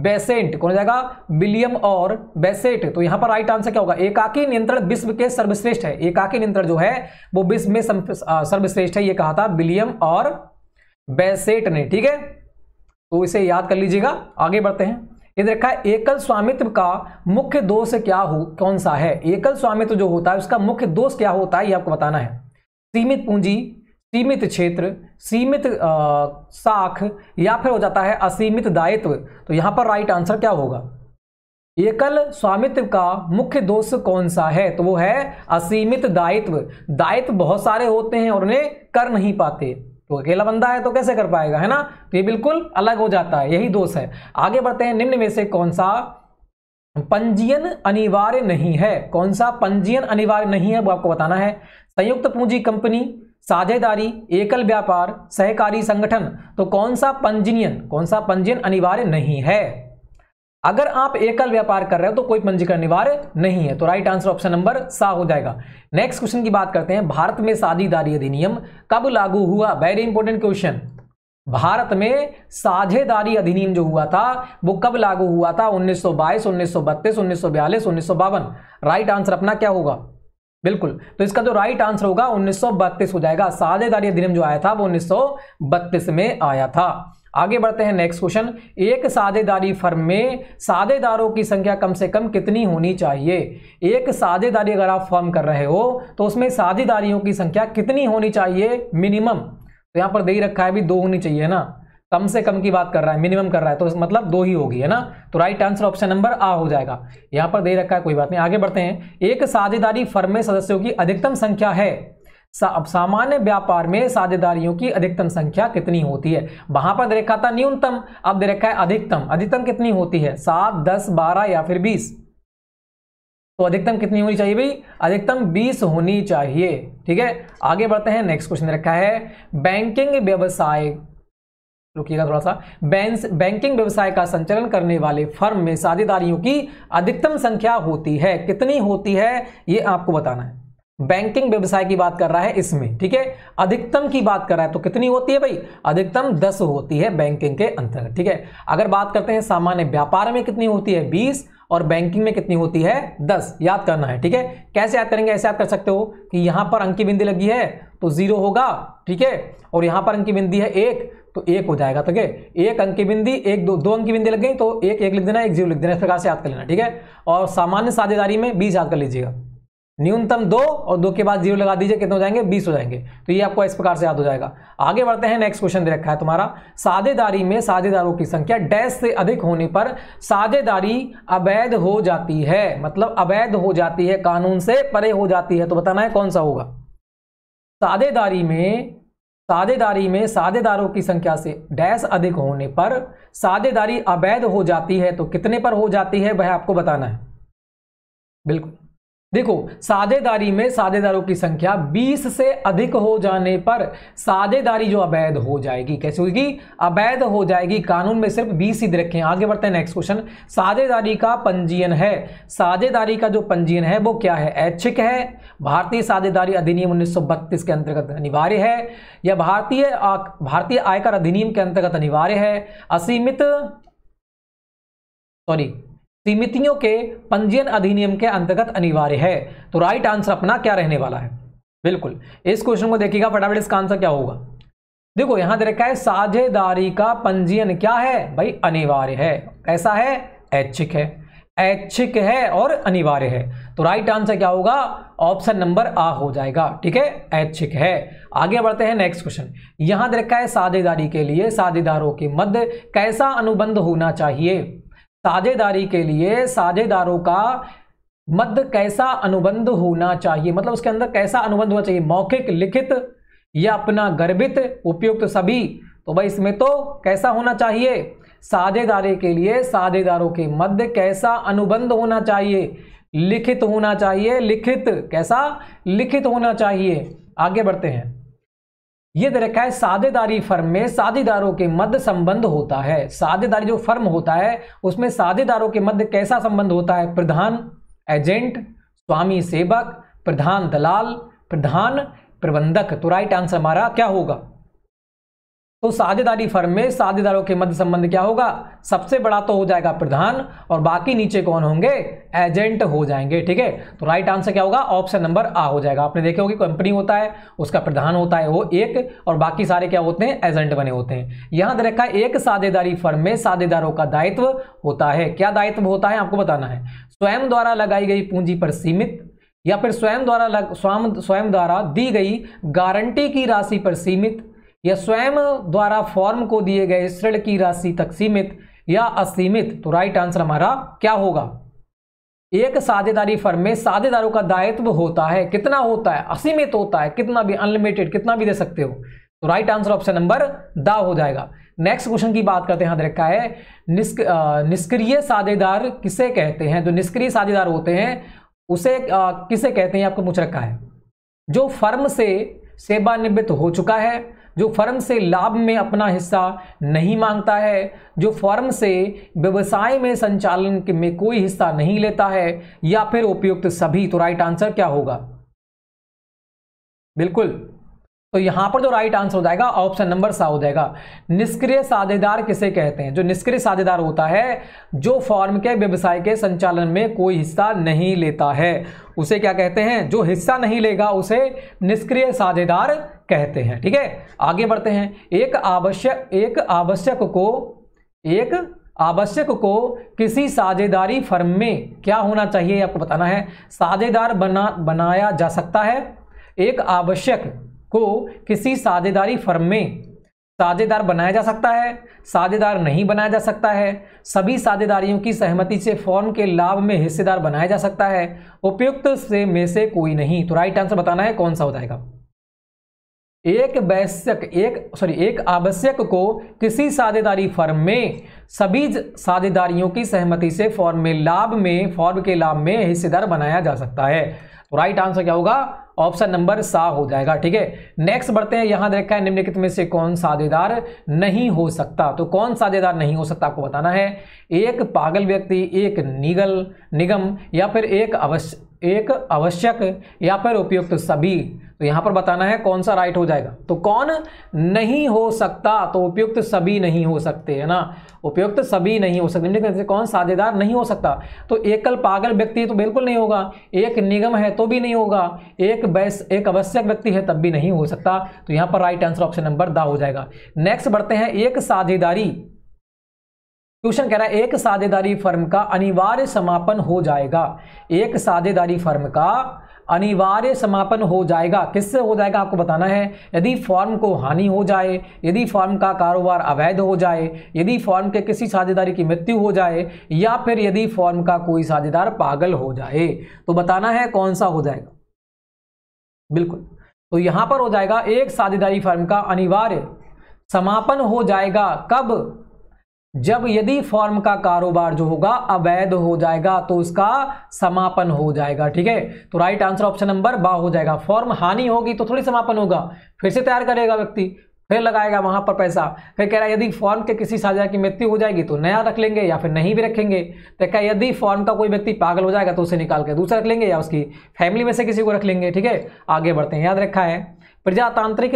बेसेंट कौन जाएगा बिलियम और बेसेट तो यहां पर राइट आंसर क्या होगा एकाकी नियंत्रण विश्व के सर्वश्रेष्ठ है एकाकी नियंत्रण जो है वो विश्व में सर्वश्रेष्ठ है ये कहा था विलियम और बेसेट ने ठीक है तो इसे याद कर लीजिएगा आगे बढ़ते हैं ये देखा है एकल स्वामित्व का मुख्य दोष क्या हो कौन सा है एकल स्वामित्व जो होता है उसका मुख्य दोष क्या होता है ये आपको बताना है सीमित पूंजी सीमित क्षेत्र सीमित साख या फिर हो जाता है असीमित दायित्व तो यहां पर राइट आंसर क्या होगा एकल स्वामित्व का मुख्य दोष कौन सा है तो वो है असीमित दायित्व दायित्व बहुत सारे होते हैं और उन्हें कर नहीं पाते तो अकेला बंदा है तो कैसे कर पाएगा है ना तो ये बिल्कुल अलग हो जाता है यही दोष है आगे बढ़ते हैं निम्न में से कौन सा पंजीयन अनिवार्य नहीं है कौन सा पंजीयन अनिवार्य नहीं है वो आपको बताना है संयुक्त पूंजी कंपनी साझेदारी एकल व्यापार सहकारी संगठन तो कौन सा पंजीयन कौन सा पंजीयन अनिवार्य नहीं है अगर आप एकल व्यापार कर रहे हो तो कोई पंजीकरण अनिवार्य नहीं है तो राइट आंसर ऑप्शन नंबर सा हो जाएगा नेक्स्ट क्वेश्चन की बात करते हैं भारत में साझेदारी अधिनियम कब लागू हुआ वेरी इंपॉर्टेंट क्वेश्चन भारत में साझेदारी अधिनियम जो हुआ था वो कब लागू हुआ था 1922, 1932, 1942, 1952 राइट आंसर अपना क्या होगा बिल्कुल तो इसका जो राइट आंसर होगा उन्नीस हो जाएगा साझेदारी अधिनियम जो आया था वो उन्नीस में आया था आगे बढ़ते हैं नेक्स्ट क्वेश्चन एक साझेदारी फर्म में साझेदारों की संख्या कम से कम कितनी होनी चाहिए एक साझेदारी अगर आप फर्म कर रहे हो तो उसमें साझेदारियों की संख्या कितनी होनी चाहिए मिनिमम तो यहां पर दे रखा है भी दो होनी चाहिए ना कम से कम की बात कर रहा है मिनिमम कर रहा है तो मतलब दो ही होगी है ना तो राइट आंसर ऑप्शन नंबर आ हो जाएगा यहां पर दे रखा है कोई बात नहीं आगे बढ़ते हैं एक साझेदारी फर्म में सदस्यों की अधिकतम संख्या है सा, सामान्य व्यापार में साझेदारियों की अधिकतम संख्या कितनी होती है वहां पर देखा था न्यूनतम अब दे रखा है अधिकतम अधिकतम कितनी होती है सात दस बारह या फिर बीस तो अधिकतम कितनी होनी चाहिए भाई अधिकतम 20 होनी चाहिए ठीक है आगे बढ़ते हैं नेक्स्ट क्वेश्चन रखा है बैंकिंग व्यवसाय रुकिएगा थोड़ा सा बैंस बैंकिंग व्यवसाय का संचालन करने वाले फर्म में साझेदारियों की अधिकतम संख्या होती है कितनी होती है ये आपको बताना है बैंकिंग व्यवसाय की बात कर रहा है इसमें ठीक है अधिकतम की बात कर रहा है तो कितनी होती है भाई अधिकतम दस होती है बैंकिंग के अंतर्गत ठीक है अगर बात करते हैं सामान्य व्यापार में कितनी होती है बीस और बैंकिंग में कितनी होती है दस याद करना है ठीक है कैसे याद करेंगे ऐसे याद कर सकते हो कि यहां पर अंकी बिंदी लगी है तो जीरो होगा ठीक है और यहां पर अंकी बिंदी है एक तो एक हो जाएगा ठीक तो है एक अंक की बिंदी एक दो दो अंक की बिंदी लग गई तो एक एक लिख देना एक जीरो लिख देना इस प्रकार से याद कर लेना ठीक है और सामान्य साझेदारी में बीस याद कर लीजिएगा न्यूनतम दो और दो के बाद जीरो लगा दीजिए कितने हो जाएंगे बीस हो जाएंगे तो ये आपको इस प्रकार से याद हो जाएगा आगे बढ़ते हैं नेक्स्ट क्वेश्चन दे रखा है तुम्हारा साझेदारी में साझेदारों की संख्या डैश से अधिक होने पर साझेदारी अवैध हो जाती है मतलब अवैध हो जाती है कानून से परे हो जाती है तो बताना है कौन सा होगा साझेदारी में साझेदारी में साझेदारों की संख्या से डैश अधिक होने पर साझेदारी अवैध हो जाती है तो कितने पर हो जाती है वह आपको बताना है बिल्कुल देखो साझेदारी में साझेदारों की संख्या 20 से अधिक हो जाने पर साझेदारी जो अवैध हो जाएगी कैसे होगी अवैध हो जाएगी कानून में सिर्फ 20 सीधे रखें आगे बढ़ते हैं नेक्स्ट क्वेश्चन साझेदारी का पंजीयन है साझेदारी का जो पंजीयन है वो क्या है ऐच्छिक है भारतीय साझेदारी अधिनियम उन्नीस के अंतर्गत अनिवार्य है या भारतीय भारतीय आयकर अधिनियम के अंतर्गत अनिवार्य है असीमित सॉरी समितियों के पंजीयन अधिनियम के अंतर्गत अनिवार्य है तो राइट आंसर अपना क्या रहने वाला है बिल्कुल इस क्वेश्चन को देखिएगा फटाफट इसका आंसर क्या होगा देखो यहां दे रखा है साझेदारी का पंजीयन क्या है भाई अनिवार्य है ऐसा है ऐच्छिक है ऐच्छिक है और अनिवार्य है तो राइट आंसर क्या होगा ऑप्शन नंबर आ हो जाएगा ठीक है ऐच्छिक है आगे बढ़ते हैं नेक्स्ट क्वेश्चन यहां दे रखा है साझेदारी के लिए साझेदारों के मध्य कैसा अनुबंध होना चाहिए साझेदारी के लिए साझेदारों का मध्य कैसा अनुबंध होना चाहिए मतलब उसके अंदर कैसा अनुबंध होना चाहिए मौखिक लिखित या अपना गर्भित उपयुक्त तो सभी तो भाई इसमें तो कैसा होना चाहिए साझेदारी के लिए साझेदारों के मध्य कैसा अनुबंध होना चाहिए लिखित होना चाहिए लिखित कैसा लिखित होना चाहिए आगे बढ़ते हैं ये दे रखा है साधेदारी फर्म में साझेदारों के मध्य संबंध होता है साझेदारी जो फर्म होता है उसमें साझेदारों के मध्य कैसा संबंध होता है प्रधान एजेंट स्वामी सेवक प्रधान दलाल प्रधान प्रबंधक तो राइट आंसर हमारा क्या होगा तो साझेदारी फर्म में साझेदारों के मध्य संबंध क्या होगा सबसे बड़ा तो हो जाएगा प्रधान और बाकी नीचे कौन होंगे एजेंट हो जाएंगे ठीक है तो राइट आंसर क्या होगा ऑप्शन नंबर आ हो जाएगा आपने देखे होगी कंपनी होता है उसका प्रधान होता है वो एक और बाकी सारे क्या होते हैं एजेंट बने होते हैं यहां देखा एक साझेदारी फर्म में साझेदारों का दायित्व होता है क्या दायित्व होता है आपको बताना है स्वयं द्वारा लगाई गई पूंजी पर सीमित या फिर स्वयं द्वारा स्वयं द्वारा दी गई गारंटी की राशि पर सीमित या स्वयं द्वारा फॉर्म को दिए गए ऋण की राशि तक सीमित या असीमित तो राइट आंसर हमारा क्या होगा एक साझेदारी फर्म में साझेदारों का दायित्व होता है कितना होता है असीमित होता है कितना भी अनलिमिटेड कितना भी दे सकते हो तो राइट आंसर ऑप्शन नंबर द हो जाएगा नेक्स्ट क्वेश्चन की बात करते हैं रखा है निष्क निष्क्रिय साझेदार किसे कहते हैं जो निष्क्रिय साझेदार होते हैं उसे आ, किसे कहते हैं आपको पूछ रखा है जो फर्म से सेवानिवृत्त हो चुका है जो फर्म से लाभ में अपना हिस्सा नहीं मांगता है जो फर्म से व्यवसाय में संचालन में कोई हिस्सा नहीं लेता है या फिर उपयुक्त सभी तो राइट आंसर क्या होगा बिल्कुल तो यहां पर जो राइट आंसर हो जाएगा ऑप्शन नंबर सा हो जाएगा निष्क्रिय साझेदार किसे कहते हैं जो निष्क्रिय साझेदार होता है जो फॉर्म के व्यवसाय के संचालन में कोई हिस्सा नहीं लेता है उसे क्या कहते हैं जो हिस्सा नहीं लेगा उसे निष्क्रिय साझेदार कहते हैं ठीक है आगे बढ़ते हैं एक आवश्यक एक आवश्यक को एक आवश्यक को किसी साझेदारी फर्म में क्या होना चाहिए आपको बताना है साझेदार बना बनाया जा सकता है एक आवश्यक को किसी साझेदारी फर्म में साझेदार बनाया जा सकता है साझेदार नहीं बनाया जा सकता है सभी साझेदारियों की सहमति से फॉर्म के लाभ में हिस्सेदार बनाया जा सकता है उपयुक्त से में से कोई नहीं तो राइट आंसर बताना है कौन सा हो जाएगा एक वैश्यक एक सॉरी एक आवश्यक को किसी साझेदारी फर्म में सभी साझेदारियों की सहमति से फॉर्म में लाभ में फॉर्म के लाभ में हिस्सेदार बनाया जा सकता है तो राइट आंसर क्या होगा ऑप्शन नंबर सा हो जाएगा ठीक है नेक्स्ट बढ़ते हैं यहां देखा है निम्नलिखित में से कौन साझेदार नहीं हो सकता तो कौन साझेदार नहीं हो सकता आपको बताना है एक पागल व्यक्ति एक निगल निगम या फिर एक अवश्य एक आवश्यक या फिर उपयुक्त तो सभी तो यहां पर बताना है कौन सा राइट हो जाएगा तो कौन नहीं हो सकता तो उपयुक्त सभी नहीं हो सकते है ना उपयुक्त सभी नहीं हो सकते निम्नलिखित से कौन साझेदार नहीं हो सकता तो एकल पागल व्यक्ति तो बिल्कुल नहीं होगा एक निगम है तो भी नहीं होगा एक एक आवश्यक व्यक्ति है तब भी नहीं हो सकता तो यहां पर राइट आंसर ऑप्शन नंबर दा हो जाएगा नेक्स्ट बढ़ते हैं एक साझेदारी क्वेश्चन कह रहा है एक साझेदारी फर्म का अनिवार्य समापन हो जाएगा एक साझेदारी फर्म का अनिवार्य समापन हो जाएगा किससे हो जाएगा आपको बताना है यदि फॉर्म को हानि हो जाए यदि फॉर्म का कारोबार अवैध हो जाए यदि फॉर्म के किसी साझेदारी की मृत्यु हो जाए या फिर यदि फॉर्म का कोई साझेदार पागल हो जाए तो बताना है कौन सा हो जाएगा बिल्कुल तो यहां पर हो जाएगा एक साझेदारी फर्म का अनिवार्य समापन हो जाएगा कब जब यदि फॉर्म का कारोबार जो होगा अवैध हो जाएगा तो उसका समापन हो जाएगा ठीक है तो राइट आंसर ऑप्शन नंबर बा हो जाएगा फॉर्म हानि होगी तो थोड़ी समापन होगा फिर से तैयार करेगा व्यक्ति फिर लगाएगा वहां पर पैसा फिर कह रहा है यदि फॉर्म के किसी साझा की मृत्यु हो जाएगी तो नया रख लेंगे या फिर नहीं भी रखेंगे तो क्या यदि फॉर्म का कोई व्यक्ति पागल हो जाएगा तो उसे निकाल के दूसरा रख लेंगे या उसकी फैमिली में से किसी को रख लेंगे ठीक है आगे बढ़ते हैं याद रखा है प्रजातांत्रिक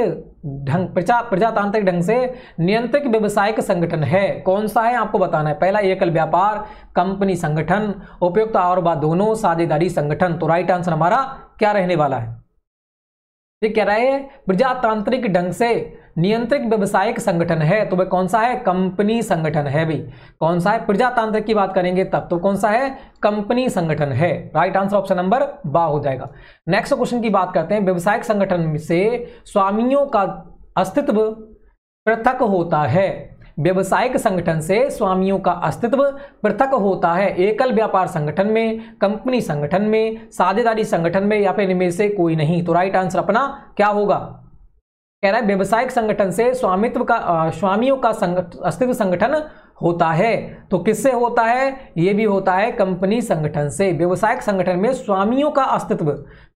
ढंग प्रजा प्रजातांत्रिक ढंग से नियंत्रित व्यवसायिक संगठन है कौन सा है आपको बताना है पहला एकल व्यापार कंपनी संगठन उपयुक्त और बाद दोनों साझेदारी संगठन तो राइट आंसर हमारा क्या रहने वाला है ये कह रहा है प्रजातांत्रिक ढंग से नियंत्रित व्यवसायिक संगठन है तो वह कौन सा है कंपनी संगठन है भी कौन सा है प्रजातांत्रिक की बात करेंगे तब तो कौन सा है कंपनी संगठन है राइट आंसर ऑप्शन नंबर बा हो जाएगा नेक्स्ट क्वेश्चन की बात करते हैं व्यवसायिक संगठन से स्वामियों का अस्तित्व पृथक होता है व्यवसायिक संगठन से स्वामियों का अस्तित्व पृथक होता है एकल व्यापार संगठन में कंपनी संगठन में साझेदारी संगठन में या फिर इनमें से कोई नहीं तो राइट आंसर अपना क्या होगा कह रहा है व्यवसायिक संगठन से स्वामित्व का स्वामियों का संगठ, अस्तित्व संगठन होता है तो किससे होता है यह भी होता है कंपनी संगठन से व्यवसायिक संगठन में स्वामियों का अस्तित्व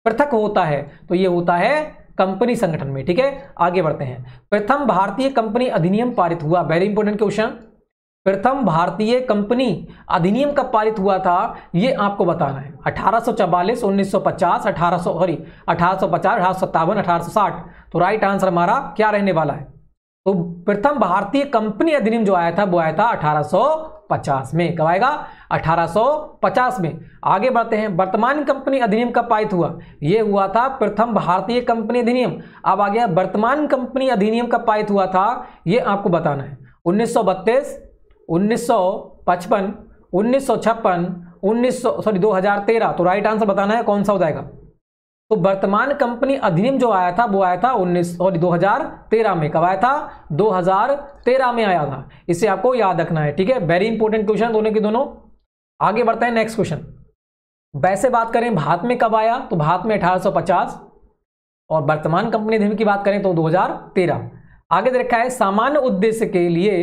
पृथक होता है तो यह होता है कंपनी संगठन में ठीक है आगे बढ़ते हैं प्रथम भारतीय कंपनी अधिनियम पारित हुआ वेरी इंपोर्टेंट क्वेश्चन प्रथम भारतीय कंपनी अधिनियम कब पारित हुआ था ये आपको बताना है 1844, अठारह 1800 सॉरी 1850, सौ साठ तो राइट आंसर हमारा क्या रहने वाला है तो प्रथम भारतीय कंपनी अधिनियम जो आया था वो आया था 1850 में कब आएगा 1850 में आगे बढ़ते हैं वर्तमान कंपनी अधिनियम कब पारित हुआ ये हुआ था प्रथम भारतीय कंपनी अधिनियम अब आ गया वर्तमान कंपनी अधिनियम कब पारित हुआ था ये आपको बताना है उन्नीस सौ बत्तीस उन्नीस सौ पचपन उन्नीस सौ छप्पन उन्नीस सौ सॉरी दो हजार तेरह तो राइट आंसर बताना है कौन सा हो जाएगा तो वर्तमान कंपनी अधिनियम जो आया था वो आया था उन्नीस सॉरी दो में कब आया था 2013 में आया था इसे आपको याद रखना है ठीक है वेरी इंपॉर्टेंट क्वेश्चन दोनों के दोनों आगे बढ़ते हैं नेक्स्ट क्वेश्चन वैसे बात करें भारत में कब आया तो भारत में 1850 और वर्तमान कंपनी अधिनियम की बात करें तो 2013 आगे देखा है सामान्य उद्देश्य के लिए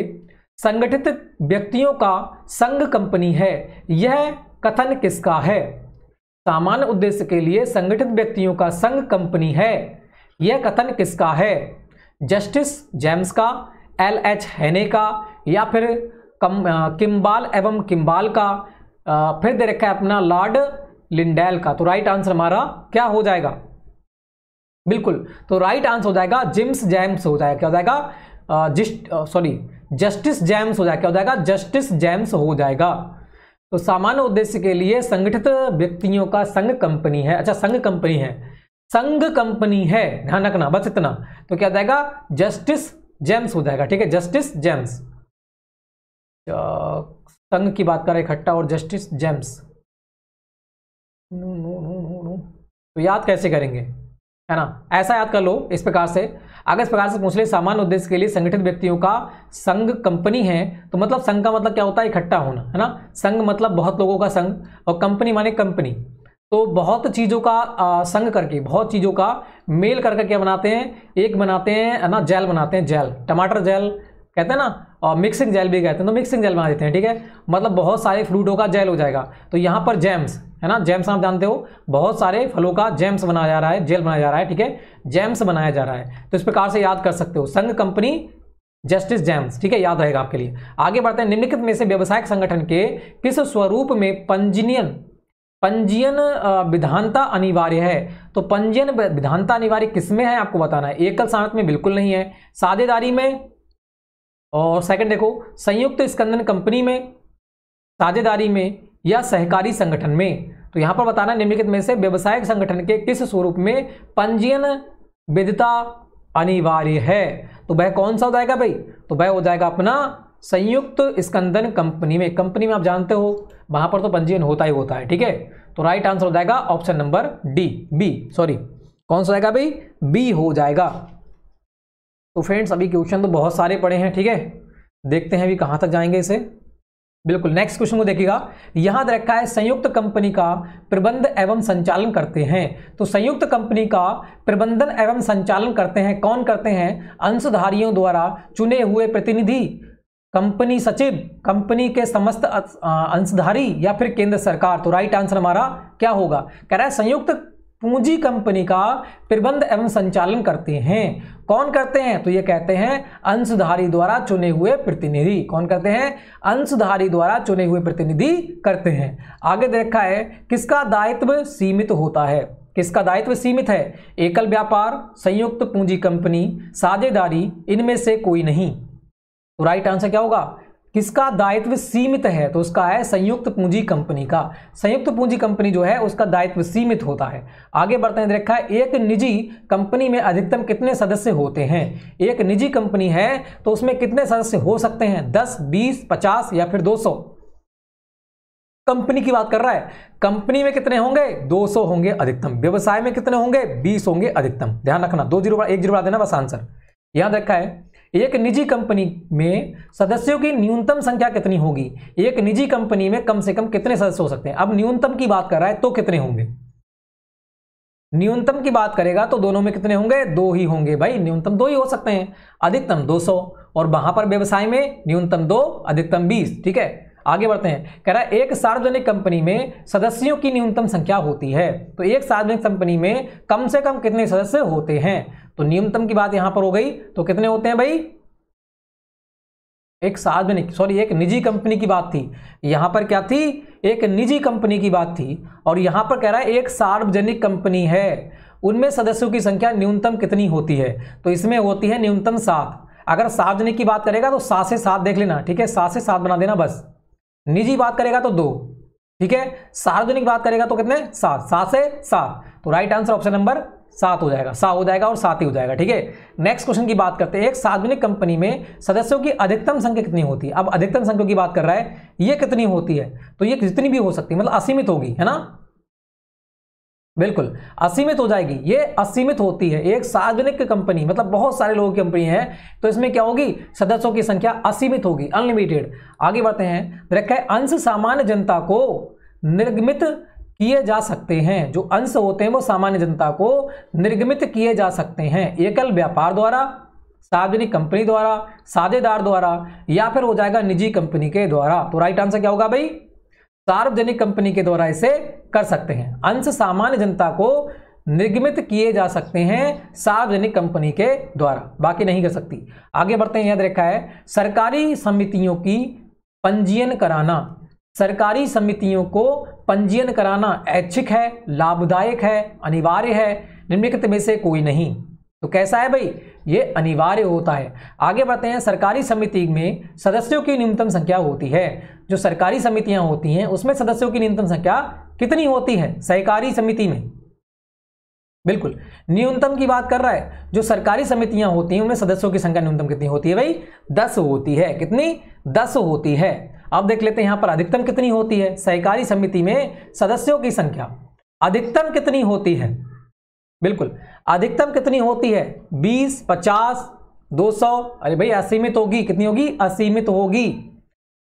संगठित व्यक्तियों का संघ कंपनी है यह कथन किसका है सामान्य उद्देश्य के लिए संगठित व्यक्तियों का संघ कंपनी है यह कथन किसका है जस्टिस जेम्स का एल एच हैने का या फिर कम किम्बाल एवं किम्बाल का आ, फिर दे रखा है अपना लॉर्ड लिंडेल का तो राइट आंसर हमारा क्या हो जाएगा बिल्कुल तो राइट आंसर हो जाएगा जिम्स जैम्स हो जाएगा क्या हो जाएगा सॉरी जस्टिस जैम्स हो जाएगा क्या हो जाएगा जस्टिस जैम्स हो जाएगा तो सामान्य उद्देश्य के लिए संगठित व्यक्तियों का संघ कंपनी है अच्छा संघ कंपनी है संघ कंपनी है ध्यान रखना बस इतना तो क्या जाएगा जस्टिस जेम्स हो जाएगा ठीक है जस्टिस जेम्स संघ की बात करें इकट्ठा और Justice James no no no no तो याद कैसे करेंगे है ना ऐसा याद कर लो इस प्रकार से अगर इस प्रकार से पूछ ले सामान्य उद्देश्य के लिए संगठित व्यक्तियों का संघ कंपनी है तो मतलब संघ का मतलब क्या होता है इकट्ठा होना है ना संघ मतलब बहुत लोगों का संघ और कंपनी माने कंपनी तो बहुत चीज़ों का संघ करके बहुत चीज़ों का मेल करके क्या बनाते हैं एक बनाते हैं ना जेल बनाते हैं जेल टमाटर जेल कहते हैं ना और मिक्सिंग जेल भी कहते हैं तो मिक्सिंग जेल बना देते हैं ठीक है मतलब बहुत सारे फ्रूटों का जेल हो जाएगा तो यहाँ पर जैम्स है ना जेम्स आप जानते हो बहुत सारे फलों का जेम्स बनाया जा रहा है जेल बनाया जा रहा है ठीक है जेम्स बनाया जा रहा है तो इस प्रकार से याद कर सकते हो संघ कंपनी जस्टिस जैम्स ठीक है याद रहेगा आपके लिए आगे बढ़ते हैं निम्नलिखित में से व्यवसायिक संगठन के किस स्वरूप में पंजीयन पंजीयन विधानता अनिवार्य है तो पंजीयन विधानता अनिवार्य किसमें है आपको बताना है एकल सामत में बिल्कुल नहीं है साझेदारी में और सेकंड देखो संयुक्त स्कंदन कंपनी में साझेदारी में या सहकारी संगठन में तो यहां पर बताना निम्नलिखित में से व्यवसायिक संगठन के किस स्वरूप में पंजीयन विधता अनिवार्य है तो वह कौन सा हो जाएगा भाई तो वह हो जाएगा अपना संयुक्त स्कंदन कंपनी में कंपनी में आप जानते हो वहां पर तो पंजीयन होता ही होता है ठीक है तो राइट आंसर हो जाएगा option number D B sorry कौन सा जाएगा भाई बी हो जाएगा तो फ्रेंड्स अभी क्वेश्चन तो बहुत सारे पड़े हैं ठीक है देखते हैं अभी कहां तक जाएंगे इसे बिल्कुल नेक्स्ट क्वेश्चन को देखिएगा यहां दे रखा है संयुक्त कंपनी का प्रबंध एवं संचालन करते हैं तो संयुक्त कंपनी का प्रबंधन एवं संचालन करते हैं कौन करते हैं अंशधारियों द्वारा चुने हुए प्रतिनिधि कंपनी सचिव कंपनी के समस्त अंशधारी या फिर केंद्र सरकार तो राइट आंसर हमारा क्या होगा कह रहा है संयुक्त पूंजी कंपनी का प्रबंध एवं संचालन करते हैं कौन करते हैं तो ये कहते हैं अंशधारी द्वारा चुने हुए प्रतिनिधि कौन करते हैं अंशधारी द्वारा चुने हुए प्रतिनिधि करते हैं आगे देखा है किसका दायित्व सीमित होता है किसका दायित्व सीमित है एकल व्यापार संयुक्त पूंजी कंपनी साझेदारी इनमें से कोई नहीं तो राइट आंसर क्या होगा किसका दायित्व सीमित है तो उसका है संयुक्त पूंजी कंपनी का संयुक्त पूंजी कंपनी जो है उसका दायित्व सीमित होता है आगे बढ़ते हैं देखा है एक निजी कंपनी में अधिकतम कितने सदस्य होते हैं एक निजी कंपनी है तो उसमें कितने सदस्य हो सकते हैं दस बीस पचास या फिर दो सौ कंपनी की बात कर रहा है कंपनी में कितने होंगे 200 होंगे अधिकतम व्यवसाय में कितने होंगे 20 होंगे अधिकतम ध्यान रखना दो जीरो एक जीरो देना बस आंसर याद रखा है एक निजी कंपनी में सदस्यों की न्यूनतम संख्या कितनी होगी एक निजी कंपनी में कम से कम कितने सदस्य हो सकते हैं अब न्यूनतम की बात कर रहा है तो कितने होंगे न्यूनतम की बात करेगा तो दोनों में कितने होंगे दो ही होंगे भाई न्यूनतम दो ही हो सकते हैं अधिकतम 200 और वहां पर व्यवसाय में न्यूनतम दो अधिकतम बीस ठीक है आगे बढ़ते हैं कह रहा है एक सार्वजनिक कंपनी में सदस्यों की न्यूनतम संख्या होती है तो एक सार्वजनिक कंपनी में कम से कम कितने सदस्य होते हैं तो न्यूनतम की बात यहां पर हो गई तो कितने होते हैं भाई एक सार्वजनिक सॉरी एक निजी कंपनी की बात थी यहां पर क्या थी एक निजी कंपनी की बात थी और यहां पर कह रहा है एक सार्वजनिक कंपनी है उनमें सदस्यों की संख्या न्यूनतम कितनी होती है तो इसमें होती है न्यूनतम सात अगर सार्वजनिक की बात करेगा तो सात से सात देख लेना ठीक है सात से सात बना देना बस निजी बात करेगा तो दो ठीक है सार्वजनिक बात करेगा तो कितने सात सात से सात तो राइट आंसर ऑप्शन नंबर सात हो जाएगा सा हो जाएगा और सात ही हो जाएगा ठीक है नेक्स्ट क्वेश्चन की बात करते हैं एक सार्वजनिक कंपनी में सदस्यों की अधिकतम संख्या कितनी होती है अब अधिकतम संख्या की बात कर रहा है ये कितनी होती है तो ये कितनी भी हो सकती है मतलब असीमित होगी है ना बिल्कुल असीमित हो जाएगी ये असीमित होती है एक सार्वजनिक कंपनी मतलब बहुत सारे लोगों की कंपनी है तो इसमें क्या होगी सदस्यों की संख्या असीमित होगी अनलिमिटेड आगे बढ़ते हैं रखा है अंश सामान्य जनता को निर्गमित किए जा सकते हैं जो अंश होते हैं वो सामान्य जनता को निर्गमित किए जा सकते हैं एकल व्यापार द्वारा सार्वजनिक कंपनी द्वारा साझेदार द्वारा या फिर हो जाएगा निजी कंपनी के द्वारा तो राइट आंसर क्या होगा भाई सार्वजनिक कंपनी के द्वारा इसे कर सकते हैं अंश सामान्य जनता को निर्गमित किए जा सकते हैं सार्वजनिक कंपनी के द्वारा बाकी नहीं कर सकती आगे बढ़ते हैं याद रेखा है सरकारी समितियों की पंजीयन कराना सरकारी समितियों को पंजीयन कराना ऐच्छिक है लाभदायक है अनिवार्य है निम्नलिखित में से कोई नहीं तो कैसा है भाई ये अनिवार्य होता है आगे बढ़ते हैं सरकारी समिति में सदस्यों की न्यूनतम संख्या होती है जो सरकारी समितियां होती हैं उसमें सदस्यों की न्यूनतम संख्या कितनी होती है सहकारी समिति में बिल्कुल न्यूनतम की बात कर रहा है जो सरकारी समितियां होती हैं उनमें सदस्यों की संख्या न्यूनतम कितनी होती है भाई दस होती है कितनी दस होती है अब देख लेते हैं यहां पर अधिकतम कितनी होती है सहकारी समिति में सदस्यों की संख्या अधिकतम कितनी होती है बिल्कुल अधिकतम कितनी होती है बीस पचास दो सौ अरे भाई असीमित होगी कितनी होगी असीमित होगी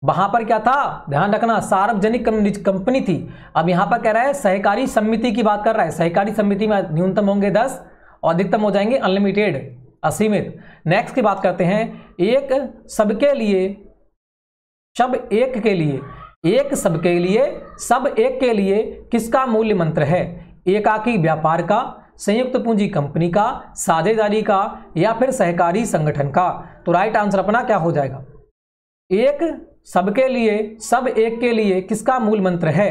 वहां पर क्या था ध्यान रखना सार्वजनिक कंपनी थी अब यहां पर कह रहा है सहकारी समिति की बात कर रहा है सहकारी समिति में न्यूनतम होंगे दस और अधिकतम हो जाएंगे अनलिमिटेड असीमित नेक्स्ट की बात करते हैं एक सबके लिए सब एक के लिए एक सबके लिए सब एक के लिए किसका मूल्य मंत्र है एकाकी व्यापार का संयुक्त पूंजी कंपनी का साझेदारी का या फिर सहकारी संगठन का तो राइट आंसर अपना क्या हो जाएगा एक सबके लिए सब एक के लिए किसका मूल मंत्र है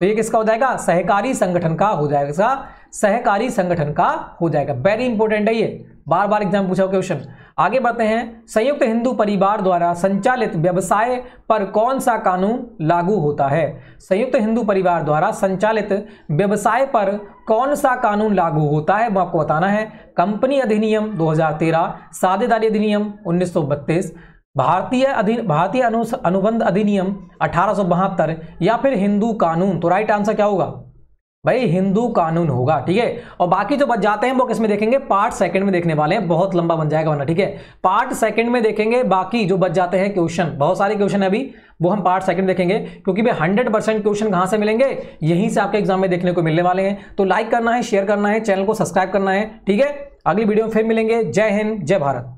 तो ये किसका हो जाएगा सहकारी संगठन का हो जाएगा इसका सहकारी संगठन का हो जाएगा वेरी इंपॉर्टेंट है ये बार बार एग्जाम पूछा क्वेश्चन आगे बढ़ते हैं संयुक्त हिंदू परिवार द्वारा संचालित व्यवसाय पर कौन सा कानून लागू होता है संयुक्त हिंदू परिवार द्वारा संचालित व्यवसाय पर कौन सा कानून लागू होता है वो आपको बताना है कंपनी अधिनियम 2013 साझेदारी अधिनियम उन्नीस भारतीय अधिन भारतीय अनुबंध अधिनियम अठारह या फिर हिंदू कानून तो राइट आंसर क्या होगा भाई हिंदू कानून होगा ठीक है और बाकी जो बच जाते हैं वो किस में देखेंगे पार्ट सेकंड में देखने वाले हैं बहुत लंबा बन जाएगा वरना ठीक है पार्ट सेकंड में देखेंगे बाकी जो बच जाते हैं क्वेश्चन बहुत सारे क्वेश्चन है अभी वो हम पार्ट सेकंड देखेंगे क्योंकि भाई हंड्रेड परसेंट क्वेश्चन कहाँ से मिलेंगे यहीं से आपके एग्जाम में देखने को मिलने वाले हैं तो लाइक करना है शेयर करना है चैनल को सब्सक्राइब करना है ठीक है अगली वीडियो में फिर मिलेंगे जय हिंद जय भारत